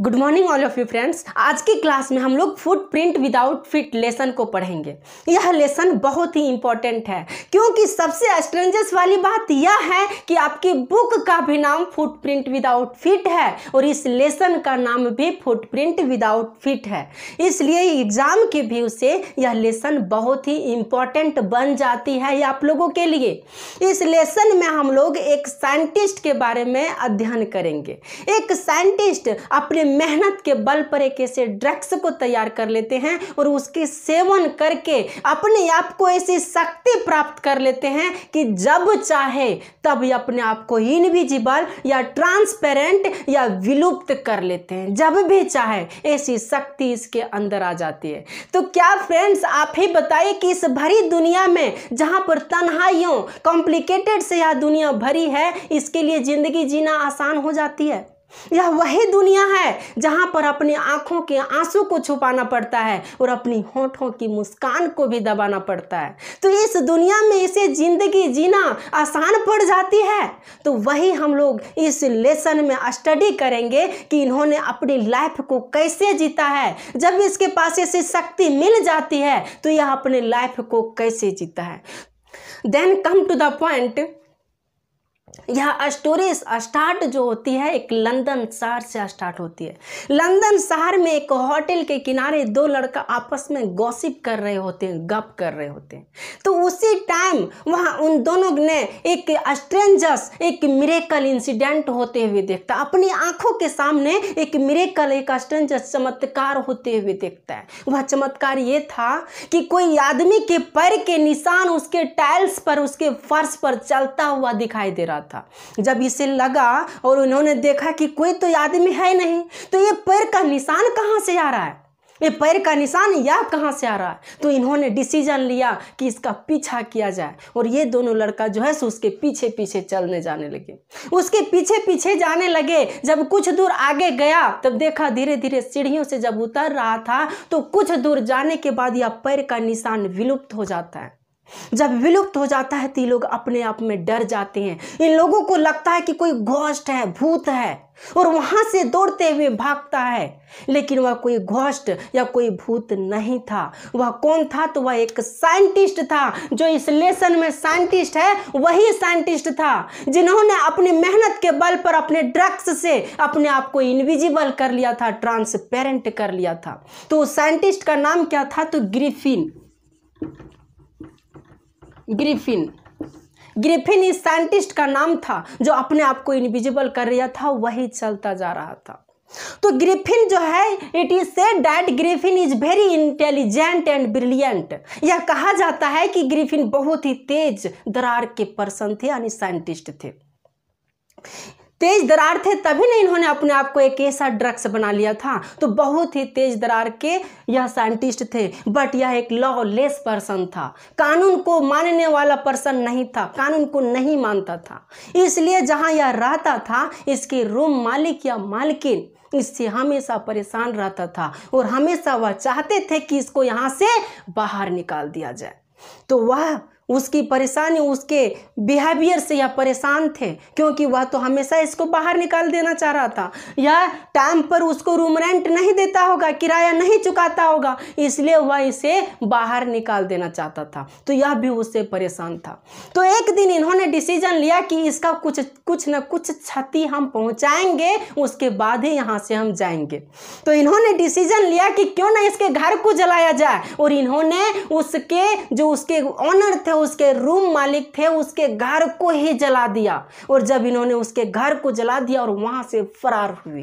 good morning all of you friends आज की class में हम लोग footprint without feet lesson को पढ़ेंगे यह लेसन बहुत ही इंपॉर्टेंट है क्योंकि सबसे एस्ट्रेंजस वाली बात यह है कि आपकी बुक का भी नाम फुट प्रिंट विदाउट फिट है और इस लेसन का नाम भी फुट प्रिंट विदाउट फिट है इसलिए एग्ज़ाम के व्यू से यह लेसन बहुत ही इम्पॉर्टेंट बन जाती है आप लोगों के लिए इस लेसन में हम लोग एक साइंटिस्ट के बारे में अध्ययन करेंगे एक साइंटिस्ट अपने मेहनत के बल पर एक ऐसे ड्रग्स को तैयार कर लेते हैं और उसके सेवन करके अपने आप को ऐसी शक्ति प्राप्त कर लेते हैं कि जब चाहे तब अपने आप को इनविजिबल या ट्रांसपेरेंट या विलुप्त कर लेते हैं जब भी चाहे ऐसी शक्ति इसके अंदर आ जाती है तो क्या फ्रेंड्स आप ही बताइए कि इस भरी दुनिया में जहां पर तन्हाइयों कॉम्प्लिकेटेड से यह दुनिया भरी है इसके लिए ज़िंदगी जीना आसान हो जाती है यह वही दुनिया है जहां पर अपनी आंखों के आंसू को छुपाना पड़ता है और अपनी होठों की मुस्कान को भी दबाना पड़ता है तो इस दुनिया में इसे ज़िंदगी जीना आसान पड़ जाती है तो वही हम लोग इस लेसन में स्टडी करेंगे कि इन्होंने अपनी लाइफ को कैसे जीता है जब इसके पास ऐसी शक्ति मिल जाती है तो यह अपने लाइफ को कैसे जीता है then come to the point यह स्टोरी स्टार्ट जो होती है एक लंदन शहर से स्टार्ट होती है लंदन शहर में एक होटल के किनारे दो लड़का आपस में गॉसिप कर रहे होते हैं गप कर रहे होते हैं तो उसी टाइम वहाँ उन दोनों ने एक स्ट्रेंजर्स एक मिरेकल इंसिडेंट होते हुए देखता अपनी आंखों के सामने एक मिरेकल एक स्ट्रेंजर्स चमत्कार होते हुए देखता है वह चमत्कार ये था कि कोई आदमी के पैर के निशान उसके टाइल्स पर उसके फर्श पर चलता हुआ दिखाई दे रहा था था जब इसे लगा और उन्होंने देखा कि कोई तो आदमी है नहीं तो ये पैर का निशान कहाँ से आ रहा है ये पैर का निशान या कहाँ से आ रहा है तो इन्होंने डिसीजन लिया कि इसका पीछा किया जाए और ये दोनों लड़का जो है सो उसके पीछे पीछे चलने जाने लगे उसके पीछे पीछे जाने लगे जब कुछ दूर आगे गया तब देखा धीरे धीरे सीढ़ियों से जब उतर रहा था तो कुछ दूर जाने के बाद यह पैर का निशान विलुप्त हो जाता है जब विलुप्त हो जाता है तो ये लोग अपने आप में डर जाते हैं इन लोगों को लगता है कि कोई घोष्ट है भूत है और वहां से दौड़ते हुए भागता है लेकिन वह कोई घोष्ट या कोई भूत नहीं था वह कौन था तो वह एक साइंटिस्ट था जो इस लेसन में साइंटिस्ट है वही साइंटिस्ट था जिन्होंने अपनी मेहनत के बल पर अपने ड्रग्स से अपने आप को इनविजिबल कर लिया था ट्रांसपेरेंट कर लिया था तो साइंटिस्ट का नाम क्या था तो ग्रीफिन ग्रिफिन ग्रिफिन इस साइंटिस्ट का नाम था जो अपने आप को इनविजिबल कर रहा था वही चलता जा रहा था तो ग्रिफिन जो है it is said that Griffin is very intelligent and brilliant यह कहा जाता है कि ग्रिफिन बहुत ही तेज दरार के पर्सन थे यानी साइंटिस्ट थे तेज दरार थे तभी नहीं इन्होंने अपने आप को एक ऐसा ड्रग्स बना लिया था तो बहुत ही तेज दरार के यह साइंटिस्ट थे बट यह एक लॉलेस पर्सन था कानून को मानने वाला पर्सन नहीं था कानून को नहीं मानता था इसलिए जहाँ यह रहता था इसके रूम मालिक या मालकिन इससे हमेशा परेशान रहता था और हमेशा वह चाहते थे कि इसको यहाँ से बाहर निकाल दिया जाए तो वह उसकी परेशानी उसके बिहेवियर से यह परेशान थे क्योंकि वह तो हमेशा इसको बाहर निकाल देना चाह रहा था यह टाइम पर उसको रूम रेंट नहीं देता होगा किराया नहीं चुकाता होगा इसलिए वह इसे बाहर निकाल देना चाहता था तो यह भी उससे परेशान था तो एक दिन इन्होंने डिसीजन लिया कि इसका कुछ कुछ न कुछ क्षति हम पहुँचाएंगे उसके बाद ही यहाँ से हम जाएंगे तो इन्होंने डिसीजन लिया कि क्यों ना इसके घर को जलाया जाए और इन्होंने उसके जो उसके ऑनर थे उसके रूम मालिक थे उसके घर को ही जला दिया और जब इन्होंने उसके घर को जला दिया और वहां से फरार हुई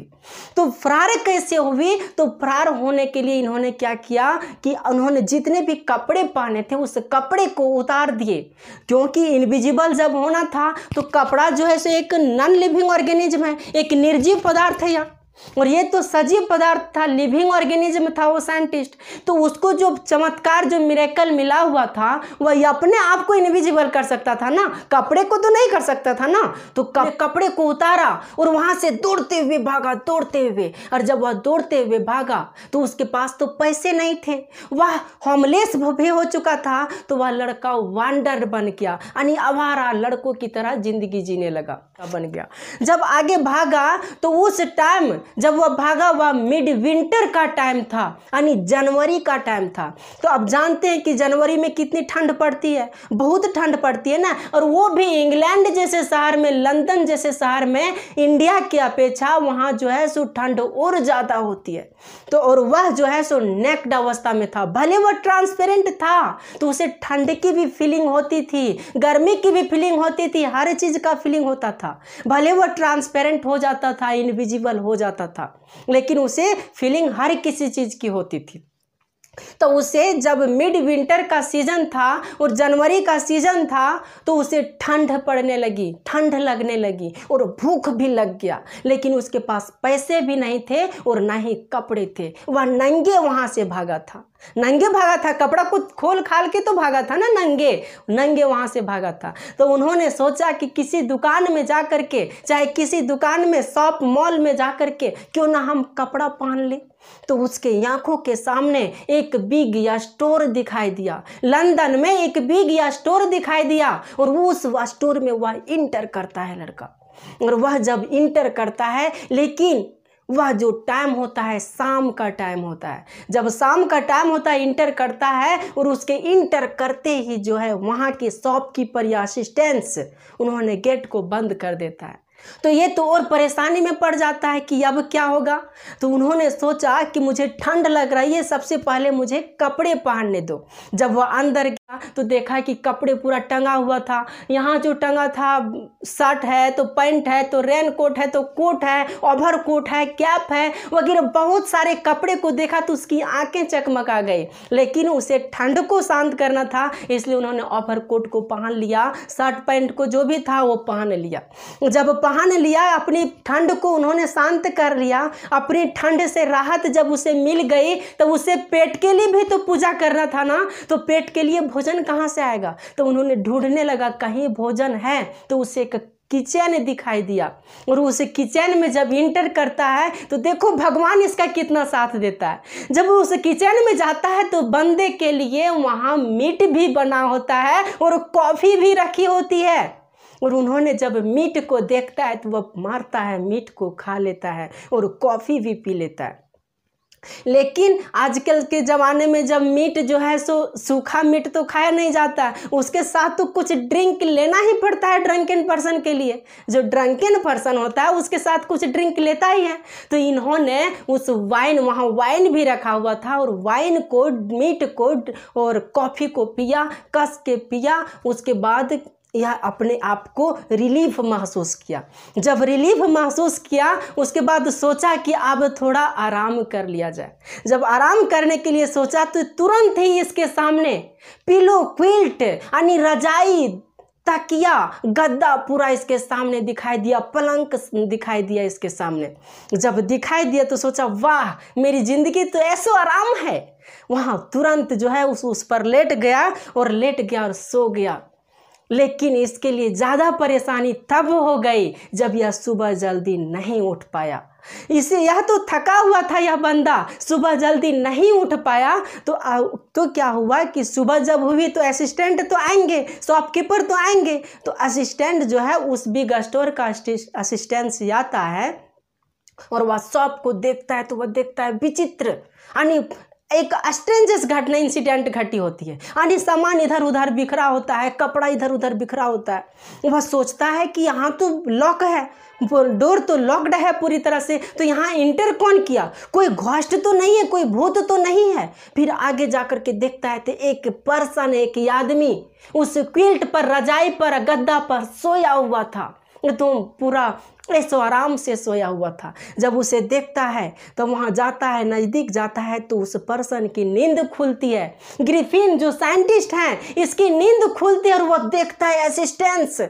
तो फरार कैसे हुई तो फरार होने के लिए इन्होंने क्या किया कि उन्होंने जितने भी कपड़े पहने थे उस कपड़े को उतार दिए क्योंकि इनविजिबल जब होना था तो कपड़ा जो है सो एक नॉन लिविंग ऑर्गेनिज्म है एक निर्जीव पदार्थ है यह और ये तो सजीव पदार्थ था लिविंग ऑर्गेनिज्म था वो साइंटिस्ट तो उसको जो चमत्कार जो मिरेकल मिला हुआ था वह अपने आप को इनविजिबल कर सकता था ना कपड़े को तो नहीं कर सकता था ना तो कप, कपड़े को उतारा और वहां से दौड़ते हुए भागा दौड़ते हुए और जब वह दौड़ते हुए भागा तो उसके पास तो पैसे नहीं थे वह होमलेस भी हो चुका था तो वह लड़का वांडर बन गया यानी अवारा लड़कों की तरह जिंदगी जीने लगा बन गया जब आगे भागा तो उस टाइम जब वह भागा वह मिड विंटर का टाइम था यानी जनवरी का टाइम था तो अब जानते हैं कि जनवरी में कितनी ठंड पड़ती है बहुत ठंड पड़ती है ना और वो भी इंग्लैंड जैसे शहर में लंदन जैसे शहर में इंडिया की अपेक्षा वहाँ जो है सो ठंड और ज़्यादा होती है तो और वह जो है सो नेक्ड अवस्था में था भले वह ट्रांसपेरेंट था तो उसे ठंड की भी फीलिंग होती थी गर्मी की भी फीलिंग होती थी हर चीज़ का फीलिंग होता था भले वह ट्रांसपेरेंट हो जाता था इनविजिबल हो जाता जाता था लेकिन उसे फीलिंग हर किसी चीज़ की होती थी तो उसे जब मिड विंटर का सीज़न था और जनवरी का सीज़न था तो उसे ठंड पड़ने लगी ठंड लगने लगी और भूख भी लग गया लेकिन उसके पास पैसे भी नहीं थे और ना ही कपड़े थे वह नंगे वहाँ से भागा था नंगे भागा था कपड़ा को खोल खाल के तो भागा था ना नंगे नंगे वहाँ से भागा था तो उन्होंने सोचा कि किसी दुकान में जा कर के चाहे किसी दुकान में शॉप मॉल में जा कर के क्यों ना हम कपड़ा पहन लें तो उसके आंखों के सामने एक बिग या स्टोर दिखाई दिया लंदन में एक बिग या स्टोर दिखाई दिया और उस स्टोर में वह इंटर करता है लड़का और वह जब इंटर करता है लेकिन वह जो टाइम होता है शाम का टाइम होता है जब शाम का टाइम होता है इंटर करता है और उसके इंटर करते ही जो है वहाँ के शॉपकीपर या असिस्टेंट्स उन्होंने गेट को बंद कर देता है तो ये तो और परेशानी में पड़ जाता है कि अब क्या होगा तो उन्होंने सोचा कि मुझे ठंड लग रही है सबसे पहले मुझे कपड़े पहनने दो जब वह अंदर गया तो देखा कि कपड़े पूरा टंगा हुआ था यहाँ जो टंगा था शर्ट है तो पैंट है तो रेन कोट है तो कोट है ओवर कोट है कैप है वगैरह बहुत सारे कपड़े को देखा तो उसकी आंखें चकमका गई लेकिन उसे ठंड को शांत करना था इसलिए उन्होंने ओवर कोट को पहन लिया शर्ट पैंट को जो भी था वो पहन लिया जब पहन सहन लिया अपनी ठंड को उन्होंने शांत कर लिया अपनी ठंड से राहत जब उसे मिल गई तो उसे पेट के लिए भी तो पूजा करना था ना तो पेट के लिए भोजन कहाँ से आएगा तो उन्होंने ढूंढने लगा कहीं भोजन है तो उसे एक किचन दिखाई दिया और उसे किचन में जब इंटर करता है तो देखो भगवान इसका कितना साथ देता है जब उस किचन में जाता है तो बंदे के लिए वहाँ मीट भी बना होता है और कॉफ़ी भी रखी होती है और उन्होंने जब मीट को देखता है तो वह मारता है मीट को खा लेता है और कॉफ़ी भी पी लेता है लेकिन आजकल के ज़माने में जब मीट जो है सो सूखा मीट तो खाया नहीं जाता उसके साथ तो कुछ ड्रिंक लेना ही पड़ता है ड्रंकन पर्सन के लिए जो ड्रंकन पर्सन होता है उसके साथ कुछ ड्रिंक लेता ही है तो इन्होंने उस वाइन वहाँ वाइन भी रखा हुआ था और वाइन को मीट को और कॉफ़ी को पिया कस के पिया उसके बाद या अपने आप को रिलीफ महसूस किया जब रिलीफ महसूस किया उसके बाद सोचा कि अब थोड़ा आराम कर लिया जाए जब आराम करने के लिए सोचा तो तुरंत ही इसके सामने पिलो क्विल्ट यानी रजाई तकिया गद्दा पूरा इसके सामने दिखाई दिया पलंक दिखाई दिया इसके सामने जब दिखाई दिया तो सोचा वाह मेरी ज़िंदगी तो ऐसो आराम है वहाँ तुरंत जो है उस उस पर लेट गया और लेट गया और सो गया लेकिन इसके लिए ज़्यादा परेशानी तब हो गई जब यह सुबह जल्दी नहीं उठ पाया इसे यह तो थका हुआ था यह बंदा सुबह जल्दी नहीं उठ पाया तो आ, तो क्या हुआ कि सुबह जब हुई तो असिस्टेंट तो आएंगे शॉपकीपर तो आएंगे तो असिस्टेंट जो है उस बिग स्टोर का असिस्टेंस आता है और वह शॉप को देखता है तो वह देखता है विचित्र यानी एक अस्ट्रेंजस घटना इंसिडेंट घटी होती है यानी सामान इधर उधर बिखरा होता है कपड़ा इधर उधर बिखरा होता है वह सोचता है कि यहाँ तो लॉक है डोर तो लॉक्ड है पूरी तरह से तो यहाँ इंटर कौन किया कोई घोष्ट तो नहीं है कोई भूत तो नहीं है फिर आगे जा कर के देखता है तो एक पर्सन एक आदमी उस क्विल्ट पर रजाई पर गद्दा पर सोया हुआ था एकदम पूरा ऐसो आराम से सोया हुआ था जब उसे देखता है तो वहाँ जाता है नज़दीक जाता है तो उस पर्सन की नींद खुलती है ग्रिफिन जो साइंटिस्ट हैं इसकी नींद खुलती है और वह देखता है असिस्टेंस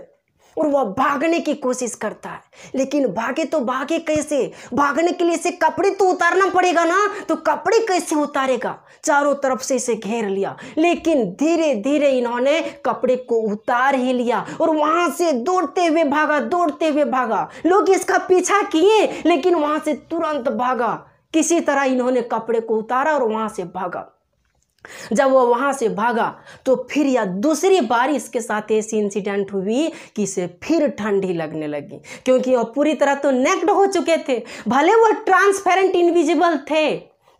और वह भागने की कोशिश करता है लेकिन भागे तो भागे कैसे भागने के लिए इसे कपड़े तो उतारना पड़ेगा ना तो कपड़े कैसे उतारेगा चारों तरफ से इसे घेर लिया लेकिन धीरे धीरे इन्होंने कपड़े को उतार ही लिया और वहां से दौड़ते हुए भागा दौड़ते हुए भागा लोग इसका पीछा किए लेकिन वहां से तुरंत भागा किसी तरह इन्होंने कपड़े को उतारा और वहां से भागा जब वह वहाँ से भागा तो फिर यह दूसरी बारिश के साथ ऐसी इंसिडेंट हुई कि इसे फिर ठंडी लगने लगी क्योंकि वो पूरी तरह तो नेक्ड हो चुके थे भले वह ट्रांसपेरेंट इनविजिबल थे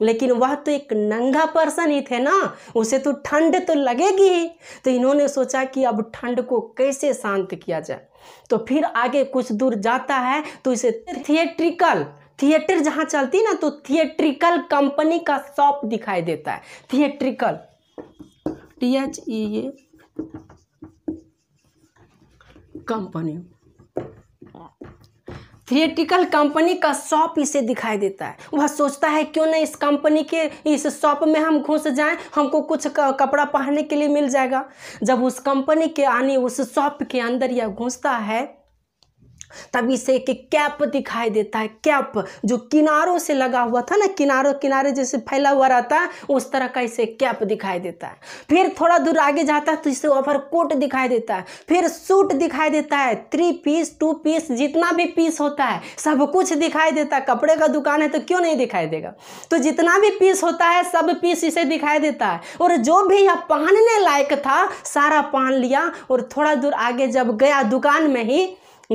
लेकिन वह तो एक नंगा पर्सन ही थे ना उसे तो ठंड तो लगेगी ही तो इन्होंने सोचा कि अब ठंड को कैसे शांत किया जाए तो फिर आगे कुछ दूर जाता है तो इसे थिएट्रिकल थिएटर जहां चलती ना तो थिएट्रिकल कंपनी का शॉप दिखाई देता है theatrical T H E A company theatrical company का शॉप इसे दिखाई देता है वह सोचता है क्यों ना इस कंपनी के इस शॉप में हम घुस जाएं हमको कुछ कपड़ा पहनने के लिए मिल जाएगा जब उस कंपनी के आने उस शॉप के अंदर यह घुसता है तब इसे एक कैप दिखाई देता है कैप जो किनारों से लगा हुआ था ना किनारों किनारे जैसे फैला हुआ रहता है उस तरह का इसे कैप दिखाई देता है फिर थोड़ा दूर आगे जाता है तो इसे ओवर कोट दिखाई देता है फिर सूट दिखाई देता है थ्री पीस टू पीस जितना भी पीस होता है सब कुछ दिखाई देता है कपड़े का दुकान है तो क्यों नहीं दिखाई देगा तो जितना भी पीस होता है सब पीस इसे दिखाई देता है और जो भी यह पहनने लायक था सारा पहन लिया और थोड़ा दूर आगे जब गया दुकान में ही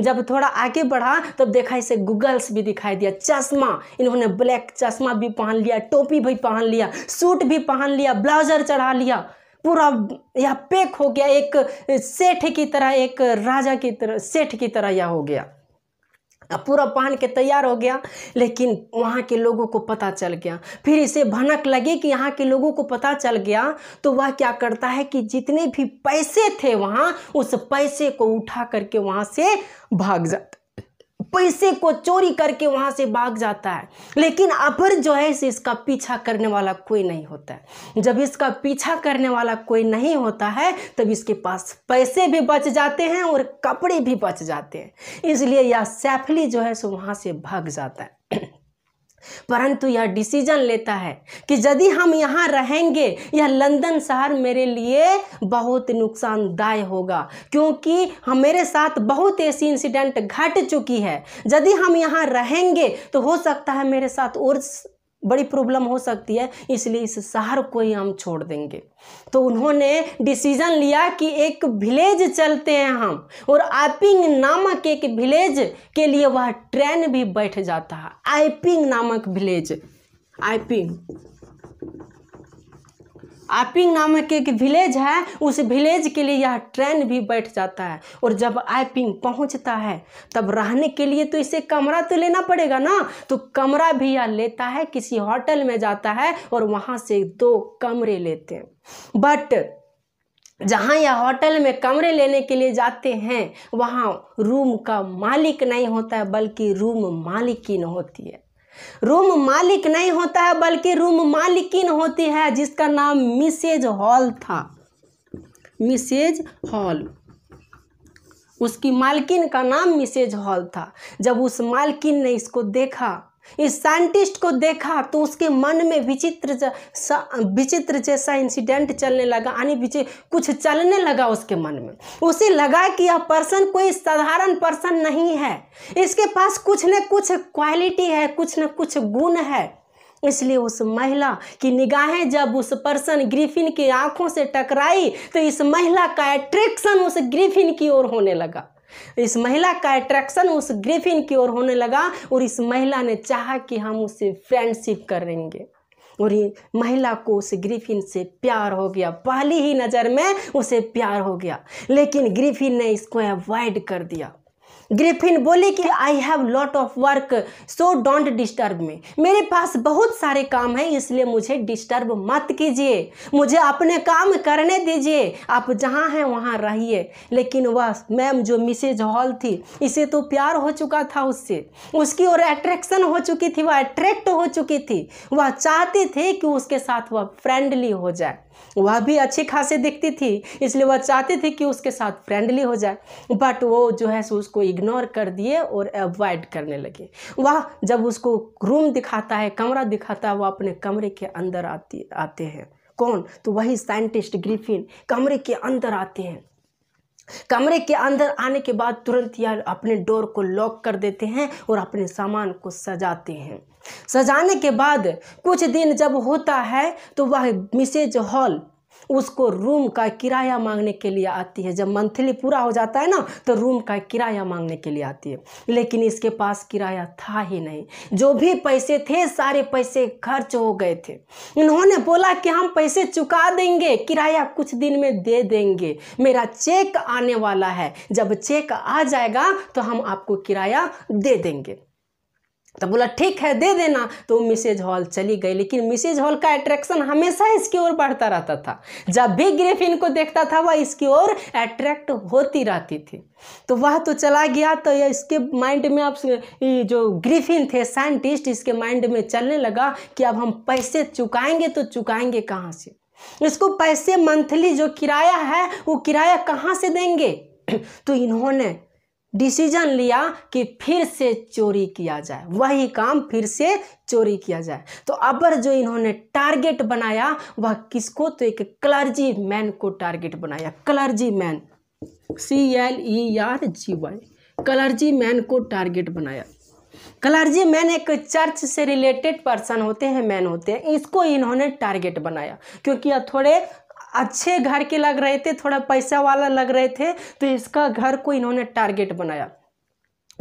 जब थोड़ा आगे बढ़ा तब देखा इसे गूगल्स भी दिखाई दिया चश्मा इन्होंने ब्लैक चश्मा भी पहन लिया टोपी भी पहन लिया सूट भी पहन लिया ब्लाउजर चढ़ा लिया पूरा यह पैक हो गया एक सेठ की तरह एक राजा की तरह सेठ की तरह यह हो गया पूरा पहन के तैयार हो गया लेकिन वहाँ के लोगों को पता चल गया फिर इसे भनक लगे कि यहाँ के लोगों को पता चल गया तो वह क्या करता है कि जितने भी पैसे थे वहाँ उस पैसे को उठा करके वहाँ से भाग जाता पैसे को चोरी करके वहां से भाग जाता है लेकिन अपर जो है से इसका पीछा करने वाला कोई नहीं होता है जब इसका पीछा करने वाला कोई नहीं होता है तब इसके पास पैसे भी बच जाते हैं और कपड़े भी बच जाते हैं इसलिए यह सैफली जो है सो वहां से भाग जाता है परंतु यह डिसीजन लेता है कि यदि हम यहाँ रहेंगे यह लंदन शहर मेरे लिए बहुत नुकसानदाय होगा क्योंकि हम मेरे साथ बहुत ऐसी इंसिडेंट घट चुकी है यदि हम यहाँ रहेंगे तो हो सकता है मेरे साथ और बड़ी प्रॉब्लम हो सकती है इसलिए इस शहर को ही हम छोड़ देंगे तो उन्होंने डिसीजन लिया कि एक विलेज चलते हैं हम और आइपिंग नामक एक विलेज के लिए वह ट्रेन भी बैठ जाता है आइपिंग नामक विलेज आइपिंग आपिंग नामक एक विलेज है उस विलेज के लिए यह ट्रेन भी बैठ जाता है और जब आपिंग पहुंचता है तब रहने के लिए तो इसे कमरा तो लेना पड़ेगा ना तो कमरा भी यह लेता है किसी होटल में जाता है और वहाँ से दो कमरे लेते हैं बट जहाँ यह होटल में कमरे लेने के लिए जाते हैं वहाँ रूम का मालिक नहीं होता है बल्कि रूम मालिकिन होती है रूम मालिक नहीं होता है बल्कि रूम मालिकिन होती है जिसका नाम मिसेज हॉल था मिसेज हॉल उसकी मालकिन का नाम मिसेज हॉल था जब उस मालकिन ने इसको देखा इस साइंटिस्ट को देखा तो उसके मन में विचित्र विचित्र जैसा इंसिडेंट चलने लगा यानी कुछ चलने लगा उसके मन में उसे लगा कि यह पर्सन कोई साधारण पर्सन नहीं है इसके पास कुछ न कुछ क्वालिटी है कुछ न कुछ गुण है इसलिए उस महिला की निगाहें जब उस पर्सन ग्रिफिन की आंखों से टकराई तो इस महिला का एट्रैक्शन उस ग्रिफिन की ओर होने लगा तो इस महिला का अट्रैक्शन उस ग्रिफिन की ओर होने लगा और इस महिला ने चाहा कि हम उसे फ्रेंडशिप करेंगे और महिला को उस ग्रीफिन से प्यार हो गया पहली ही नज़र में उसे प्यार हो गया लेकिन ग्रिफिन ने इसको अवॉइड कर दिया ग्रिफिन बोले कि I have lot of work so don't disturb me मेरे पास बहुत सारे काम हैं इसलिए मुझे डिस्टर्ब मत कीजिए मुझे अपने काम करने दीजिए आप जहाँ हैं वहाँ रहिए लेकिन वह मैम जो मिसेज हॉल थी इसे तो प्यार हो चुका था उससे उसकी और अट्रैक्शन हो चुकी थी वह अट्रैक्ट हो चुकी थी वह चाहती थी कि उसके साथ वह फ्रेंडली हो जाए वह भी अच्छी खासी दिखती थी इसलिए वह चाहती थी कि उसके साथ फ्रेंडली हो जाए बट वो जो है सो उसको इग्नोर कर दिए और अवॉइड करने लगे वह जब उसको रूम दिखाता है कमरा दिखाता है वह अपने कमरे के अंदर आती आते हैं कौन तो वही साइंटिस्ट ग्रिफिन कमरे के अंदर आते हैं कमरे के अंदर आने के बाद तुरंत यह अपने डोर को लॉक कर देते हैं और अपने सामान को सजाते हैं सजाने के बाद कुछ दिन जब होता है तो वह मिसेज हॉल उसको रूम का किराया मांगने के लिए आती है जब मंथली पूरा हो जाता है ना तो रूम का किराया मांगने के लिए आती है लेकिन इसके पास किराया था ही नहीं जो भी पैसे थे सारे पैसे खर्च हो गए थे इन्होंने बोला कि हम पैसे चुका देंगे किराया कुछ दिन में दे देंगे मेरा चेक आने वाला है जब चेक आ जाएगा तो हम आपको किराया दे देंगे तो बोला ठीक है दे देना तो मिसेज हॉल चली गई लेकिन मिसेज हॉल का अट्रैक्शन हमेशा इसकी ओर बढ़ता रहता था जब भी ग्रेफिन को देखता था वह इसकी ओर अट्रैक्ट होती रहती थी तो वह तो चला गया तो ये इसके माइंड में आप जो ग्रिफिन थे साइंटिस्ट इसके माइंड में चलने लगा कि अब हम पैसे चुकाएंगे तो चुकाएंगे कहाँ से इसको पैसे मंथली जो किराया है वो किराया कहाँ से देंगे तो इन्होंने डिसीजन लिया कि फिर से चोरी किया जाए वही काम फिर से चोरी किया जाए तो अबर जो इन्होंने टारगेट बनाया वह किसको तो एक क्लर्जी मैन को टारगेट बनाया clergyman C L E R G Y clergyman को टारगेट बनाया कलर्जी मैन एक चर्च से रिलेटेड पर्सन होते हैं मैन होते हैं इसको इन्होंने टारगेट बनाया क्योंकि यह थोड़े अच्छे घर के लग रहे थे थोड़ा पैसा वाला लग रहे थे तो इसका घर को इन्होंने टारगेट बनाया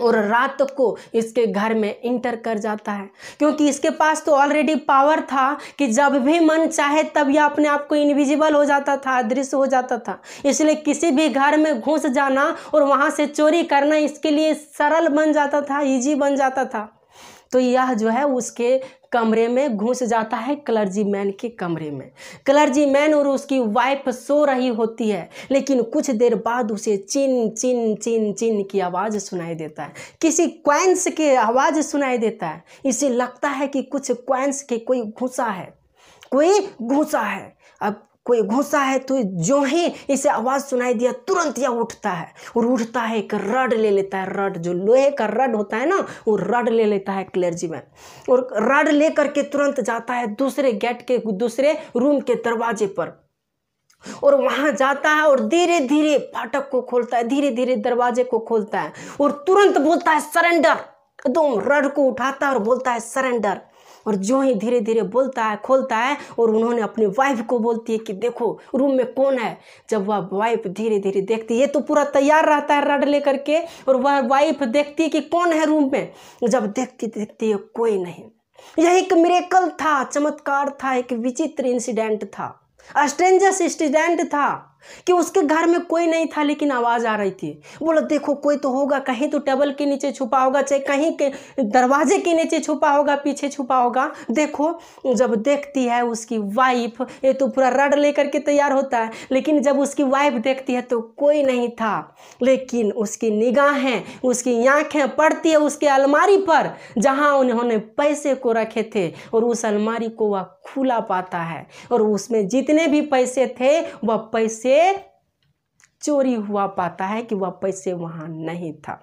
और रात को इसके घर में इंटर कर जाता है क्योंकि इसके पास तो ऑलरेडी पावर था कि जब भी मन चाहे तब यह अपने आप को इनविजिबल हो जाता था अदृश्य हो जाता था इसलिए किसी भी घर में घुस जाना और वहाँ से चोरी करना इसके लिए सरल बन जाता था इजी बन जाता था तो यह जो है उसके कमरे में घुस जाता है क्लर्जी मैन के कमरे में क्लर्जी मैन और उसकी वाइफ सो रही होती है लेकिन कुछ देर बाद उसे चिन चिन चिन चिन की आवाज़ सुनाई देता है किसी क्वाइंस के आवाज़ सुनाई देता है इसे लगता है कि कुछ क्वाइंस के कोई घुसा है कोई घुसा है अब कोई घुसा है तो जो ही इसे आवाज़ सुनाई दिया तुरंत यह उठता है और उठता है एक रड ले लेता है रड जो लोहे का रड होता है ना वो रड ले लेता है क्लर्जी में और रड ले करके तुरंत जाता है दूसरे गेट के दूसरे रूम के दरवाजे पर और वहां जाता है और धीरे धीरे फाटक को खोलता है धीरे धीरे दरवाजे को खोलता है और तुरंत बोलता है सरेंडर एकदम रड को उठाता है और बोलता है सरेंडर और जो ही धीरे धीरे बोलता है खोलता है और उन्होंने अपनी वाइफ को बोलती है कि देखो रूम में कौन है जब वह वाइफ धीरे धीरे देखती है तो पूरा तैयार रहता है रड लेकर के और वह वाइफ देखती है कि कौन है रूम में जब देखती देखती है कोई नहीं यह एक मेरेकल था चमत्कार था एक विचित्र इंसिडेंट था स्ट्रेंजस इंसिडेंट था कि उसके घर में कोई नहीं था लेकिन आवाज़ आ रही थी बोला देखो कोई तो होगा कहीं तो टेबल के नीचे छुपा होगा चाहे कहीं के दरवाजे के नीचे छुपा होगा पीछे छुपा होगा देखो जब देखती है उसकी वाइफ ये तो पूरा रड लेकर के तैयार होता है लेकिन जब उसकी वाइफ देखती है तो कोई नहीं था लेकिन उसकी निगाहें उसकी आँखें पड़ती है उसके अलमारी पर जहाँ उन्होंने पैसे को रखे थे और उस अलमारी को वह खुला पाता है और उसमें जितने भी पैसे थे वह पैसे से चोरी हुआ पाता है कि वह पैसे वहां नहीं था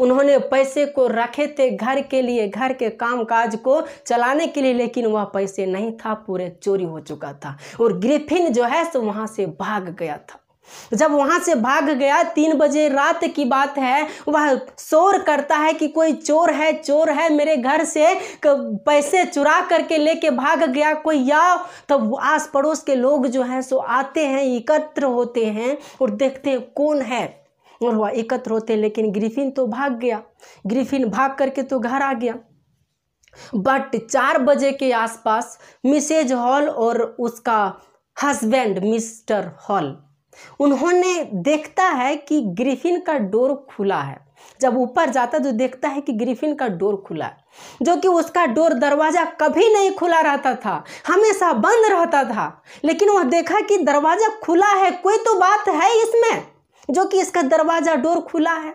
उन्होंने पैसे को रखे थे घर के लिए घर के काम काज को चलाने के लिए लेकिन वह पैसे नहीं था पूरे चोरी हो चुका था और ग्रिफिन जो है सो वहां से भाग गया था जब वहाँ से भाग गया तीन बजे रात की बात है वह शोर करता है कि कोई चोर है चोर है मेरे घर से पैसे चुरा करके लेके भाग गया कोई आओ तब तो आस पड़ोस के लोग जो हैं सो आते हैं एकत्र होते हैं और देखते हैं कौन है और वह एकत्र होते लेकिन ग्रिफिन तो भाग गया ग्रिफिन भाग करके तो घर आ गया बट चार बजे के आसपास मिसेज हॉल और उसका हस्बैंड मिस्टर हॉल उन्होंने देखता है कि ग्रिफिन का डोर खुला है जब ऊपर जाता तो देखता है कि ग्रिफिन का डोर खुला है जो कि उसका डोर दरवाज़ा कभी नहीं खुला रहता था हमेशा बंद रहता था लेकिन वह देखा कि दरवाज़ा खुला है कोई तो बात है इसमें जो कि इसका दरवाज़ा डोर खुला है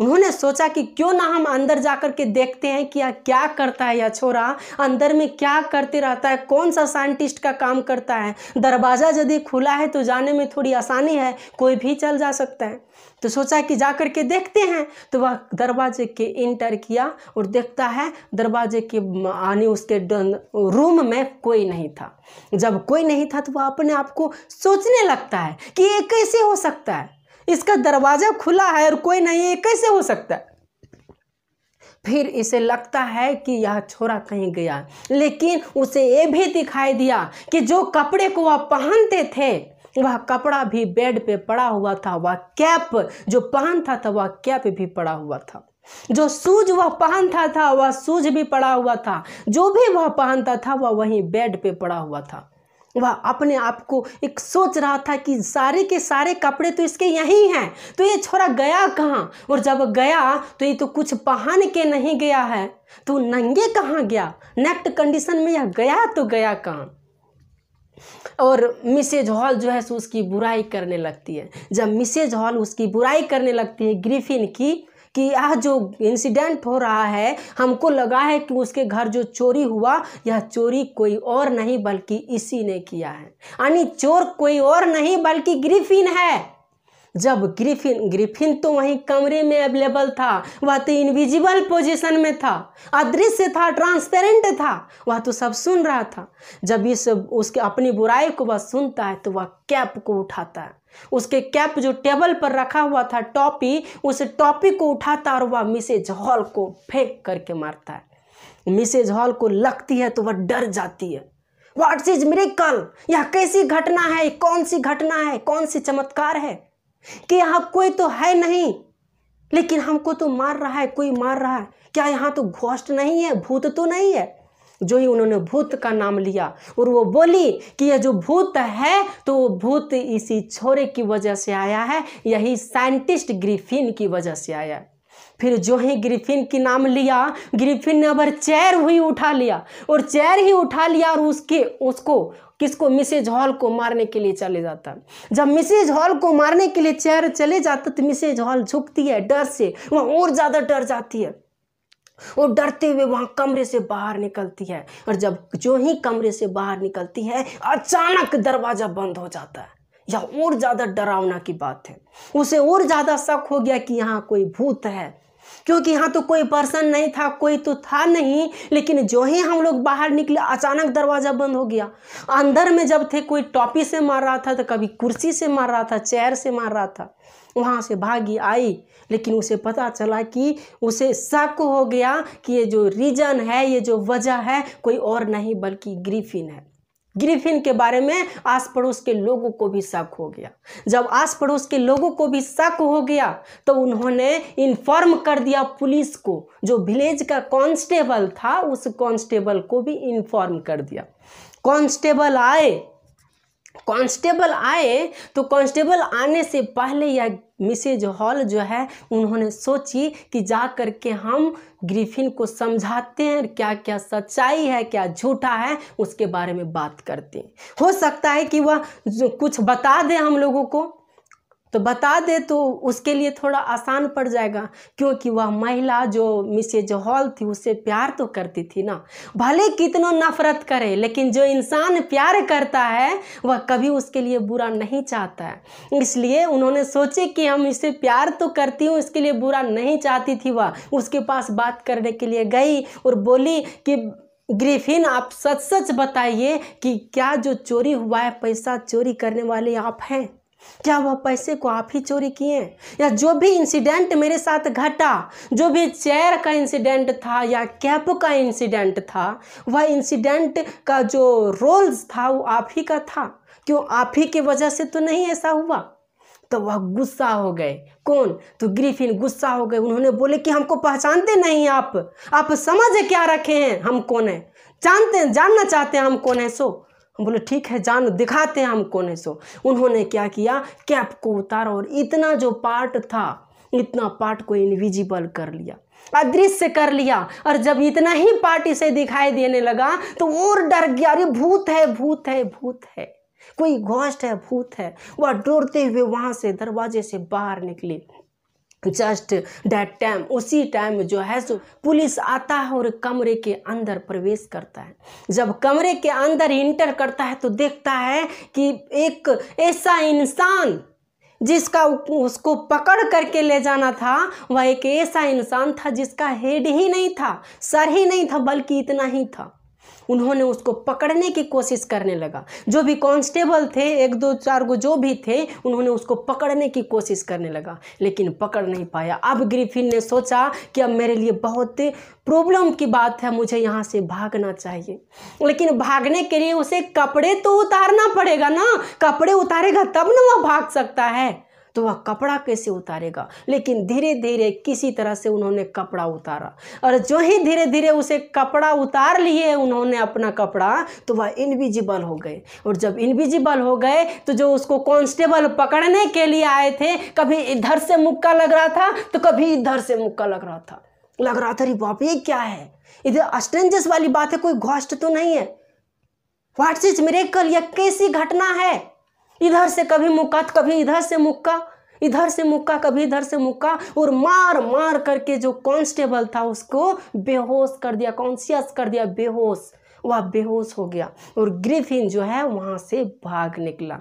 उन्होंने सोचा कि क्यों ना हम अंदर जाकर के देखते हैं कि यह क्या करता है यह छोरा अंदर में क्या करते रहता है कौन सा साइंटिस्ट का काम करता है दरवाज़ा यदि खुला है तो जाने में थोड़ी आसानी है कोई भी चल जा सकता है तो सोचा कि जा कर के देखते हैं तो वह दरवाजे के इंटर किया और देखता है दरवाजे के आने उसके रूम में कोई नहीं था जब कोई नहीं था तो वह अपने आप को सोचने लगता है कि ये कैसे हो सकता है इसका दरवाज़ा खुला है और कोई नहीं है कैसे हो सकता है फिर इसे लगता है कि यह छोरा कहीं गया लेकिन उसे ये भी दिखाई दिया कि जो कपड़े को वह पहनते थे वह कपड़ा भी बेड पे पड़ा हुआ था वह कैप जो पहनता था वह कैप भी पड़ा हुआ था जो सूज वह पहनता था वह सूज भी पड़ा हुआ था जो भी वह पहनता था वह वहीं बेड पे पड़ा हुआ था वह अपने आप को एक सोच रहा था कि सारे के सारे कपड़े तो इसके यहीं हैं तो ये छोरा गया कहाँ और जब गया तो ये तो कुछ पहन के नहीं गया है तो नंगे कहाँ गया नेक्ट कंडीशन में यह गया तो गया कहाँ और मिसेज हॉल जो है सो उसकी बुराई करने लगती है जब मिसेज हॉल उसकी बुराई करने लगती है ग्रिफिन की कि यह जो इंसिडेंट हो रहा है हमको लगा है कि उसके घर जो चोरी हुआ यह चोरी कोई और नहीं बल्कि इसी ने किया है यानी चोर कोई और नहीं बल्कि ग्रिफिन है जब ग्रिफिन ग्रिफिन तो वहीं कमरे में अवेलेबल था वह तो इनविजिबल पोजीशन में था अदृश्य था ट्रांसपेरेंट था वह तो सब सुन रहा था जब इस उसके अपनी बुराई को वह सुनता है तो वह कैप को उठाता है उसके कैप जो टेबल पर रखा हुआ था टॉपी उस टॉपी को उठाता और वह मिसेज हॉल को फेंक करके मारता है मिसेज हॉल को लगती है तो वह डर जाती है व्हाट्स इज मेरिकल यह कैसी घटना है कौन सी घटना है कौन सी चमत्कार है कि यहां कोई तो है नहीं लेकिन हमको तो मार रहा है कोई मार रहा है क्या यहां तो घोष्ट नहीं है भूत तो नहीं है जो ही उन्होंने भूत का नाम लिया और वो बोली कि यह जो भूत है तो वो भूत इसी छोरे की वजह से आया है यही साइंटिस्ट ग्रीफिन की वजह से आया है फिर जो ही ग्रिफिन की नाम लिया ग्रिफिन ने अबर चेयर हुई उठा लिया और चेयर ही उठा लिया और उसके उसको किसको मिसेज हॉल को मारने के लिए चले जाता जब मिसेज हॉल को मारने के लिए चेयर चले जाता तो मिसेज हॉल झुकती है डर से वह और ज़्यादा डर जाती है वो डरते हुए वहाँ कमरे से बाहर निकलती है और जब जो ही कमरे से बाहर निकलती है अचानक दरवाज़ा बंद हो जाता है यह और ज़्यादा डरावना की बात है उसे और ज़्यादा शक हो गया कि यहाँ कोई भूत है क्योंकि यहाँ तो कोई पर्सन नहीं था कोई तो था नहीं लेकिन जो ही हम लोग बाहर निकले अचानक दरवाज़ा बंद हो गया अंदर में जब थे कोई टॉपी से मार रहा था तो कभी कुर्सी से मार रहा था चेयर से मार रहा था वहाँ से भागी आई लेकिन उसे पता चला कि उसे शक हो गया कि ये जो रीजन है ये जो वजह है कोई और नहीं बल्कि ग्रीफिन है ग्रीफिन के बारे में आस पड़ोस के लोगों को भी शक हो गया जब आस पड़ोस के लोगों को भी शक हो गया तो उन्होंने इन्फॉर्म कर दिया पुलिस को जो विलेज का कांस्टेबल था उस कांस्टेबल को भी इन्फॉर्म कर दिया कांस्टेबल आए कांस्टेबल आए तो कांस्टेबल आने से पहले या मिसेज हॉल जो है उन्होंने सोची कि जा कर के हम ग्रिफिन को समझाते हैं क्या क्या सच्चाई है क्या झूठा है उसके बारे में बात करते हैं हो सकता है कि वह कुछ बता दे हम लोगों को तो बता दे तो उसके लिए थोड़ा आसान पड़ जाएगा क्योंकि वह महिला जो मिसेज हॉल थी उससे प्यार तो करती थी ना भले कितनों नफरत करे लेकिन जो इंसान प्यार करता है वह कभी उसके लिए बुरा नहीं चाहता है इसलिए उन्होंने सोचे कि हम इससे प्यार तो करती हूँ इसके लिए बुरा नहीं चाहती थी वह उसके पास बात करने के लिए गई और बोली कि ग्रीफिन आप सच सच बताइए कि क्या जो चोरी हुआ है पैसा चोरी करने वाले आप हैं क्या वह पैसे को आप ही चोरी किए या जो भी इंसिडेंट मेरे साथ घटा जो भी चेयर का इंसिडेंट था या कैप का इंसिडेंट था वह इंसिडेंट का जो रोल्स था वो आप ही का था क्यों आप ही की वजह से तो नहीं ऐसा हुआ तो वह गुस्सा हो गए कौन तो ग्रीफिन गुस्सा हो गए उन्होंने बोले कि हमको पहचानते नहीं आप आप समझ क्या रखे हैं हम कौन हैं जानते जानना चाहते हैं हम कौन हैं सो बोले ठीक है जान दिखाते हैं हम कौन है सो उन्होंने क्या किया कैप को उतारा और इतना जो पार्ट था इतना पार्ट को इनविजिबल कर लिया अदृश्य कर लिया और जब इतना ही पार्ट इसे दिखाई देने लगा तो और डर गया अरे भूत है भूत है भूत है कोई घोष्ट है भूत है वह डरते हुए वहां से दरवाजे से बाहर निकली जस्ट दैट टाइम उसी टाइम जो है सो पुलिस आता है और कमरे के अंदर प्रवेश करता है जब कमरे के अंदर इंटर करता है तो देखता है कि एक ऐसा इंसान जिसका उसको पकड़ करके ले जाना था वह एक ऐसा इंसान था जिसका हेड ही नहीं था सर ही नहीं था बल्कि इतना ही था उन्होंने उसको पकड़ने की कोशिश करने लगा जो भी कांस्टेबल थे एक दो चार गो जो भी थे उन्होंने उसको पकड़ने की कोशिश करने लगा लेकिन पकड़ नहीं पाया अब ग्रिफिन ने सोचा कि अब मेरे लिए बहुत प्रॉब्लम की बात है मुझे यहाँ से भागना चाहिए लेकिन भागने के लिए उसे कपड़े तो उतारना पड़ेगा ना कपड़े उतारेगा तब ना वह भाग सकता है तो वह कपड़ा कैसे उतारेगा लेकिन धीरे धीरे किसी तरह से उन्होंने कपड़ा उतारा और जो ही धीरे धीरे उसे कपड़ा उतार लिए उन्होंने अपना कपड़ा तो वह इनविजिबल हो गए और जब इनविजिबल हो गए तो जो उसको कॉन्स्टेबल पकड़ने के लिए आए थे कभी इधर से मुक्का लग रहा था तो कभी इधर से मुक्का लग रहा था लग रहा था अरे बाप ये क्या है इधर अस्टेंजस वाली बात है कोई घोष्ट तो नहीं है व्हाट्स इज मेरेकल यह कैसी घटना है इधर से कभी मुक्का तो कभी इधर से मुक्का इधर से मुक्का कभी इधर से मुक्का और मार मार करके जो कांस्टेबल था उसको बेहोश कर दिया कॉन्सियस कर दिया बेहोश वह बेहोश हो गया और ग्रिफिन जो है वहाँ से भाग निकला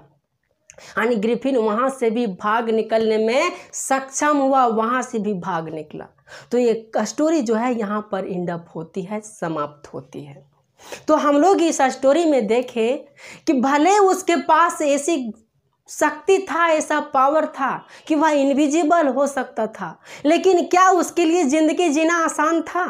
यानी ग्रिफिन वहाँ से भी भाग निकलने में सक्षम हुआ वहाँ से भी भाग निकला तो ये स्टोरी जो है यहाँ पर इंडअप होती है समाप्त होती है तो हम लोग इस स्टोरी में देखे कि भले उसके पास ऐसी शक्ति था ऐसा पावर था कि वह इनविजिबल हो सकता था लेकिन क्या उसके लिए ज़िंदगी जीना आसान था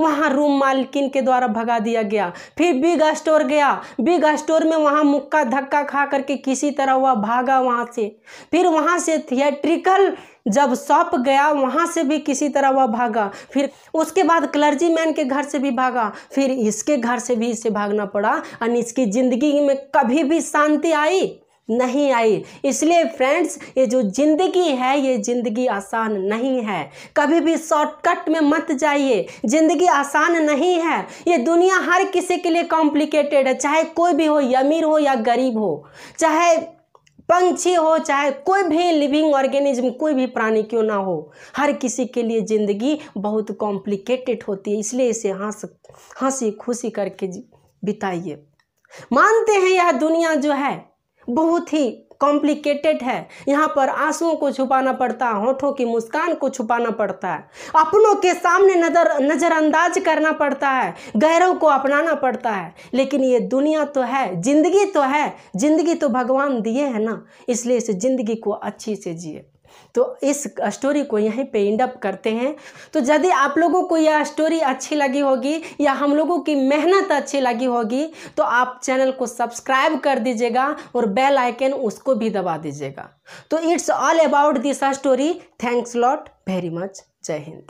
वहाँ रूम मालकिन के द्वारा भगा दिया गया फिर बिग स्टोर गया बिग स्टोर में वहाँ मुक्का धक्का खा करके किसी तरह वह भागा वहाँ से फिर वहाँ से थिएट्रिकल जब सौंप गया वहाँ से भी किसी तरह वह भागा फिर उसके बाद क्लर्जी मैन के घर से भी भागा फिर इसके घर से भी इसे भागना पड़ा और इसकी ज़िंदगी में कभी भी शांति आई नहीं आई इसलिए फ्रेंड्स ये जो ज़िंदगी है ये ज़िंदगी आसान नहीं है कभी भी शॉर्टकट में मत जाइए ज़िंदगी आसान नहीं है ये दुनिया हर किसी के लिए कॉम्प्लिकेटेड है चाहे कोई भी हो अमीर हो या गरीब हो चाहे पंछी हो चाहे कोई भी लिविंग ऑर्गेनिज्म कोई भी प्राणी क्यों ना हो हर किसी के लिए ज़िंदगी बहुत कॉम्प्लिकेटेड होती है इसलिए इसे हंस हंसी खुशी करके बिताइए मानते हैं यह दुनिया जो है बहुत ही कॉम्प्लिकेटेड है यहाँ पर आंसुओं को छुपाना पड़ता है होठों की मुस्कान को छुपाना पड़ता है अपनों के सामने नजर नज़रअंदाज करना पड़ता है गैरों को अपनाना पड़ता है लेकिन ये दुनिया तो है ज़िंदगी तो है ज़िंदगी तो भगवान दिए है ना इसलिए इस ज़िंदगी को अच्छी से जिए तो इस स्टोरी को यहीं पे इंड अप करते हैं तो यदि आप लोगों को यह स्टोरी अच्छी लगी होगी या हम लोगों की मेहनत अच्छी लगी होगी तो आप चैनल को सब्सक्राइब कर दीजिएगा और बेल आइकन उसको भी दबा दीजिएगा तो it's all about this story thanks lot very much जय हिंद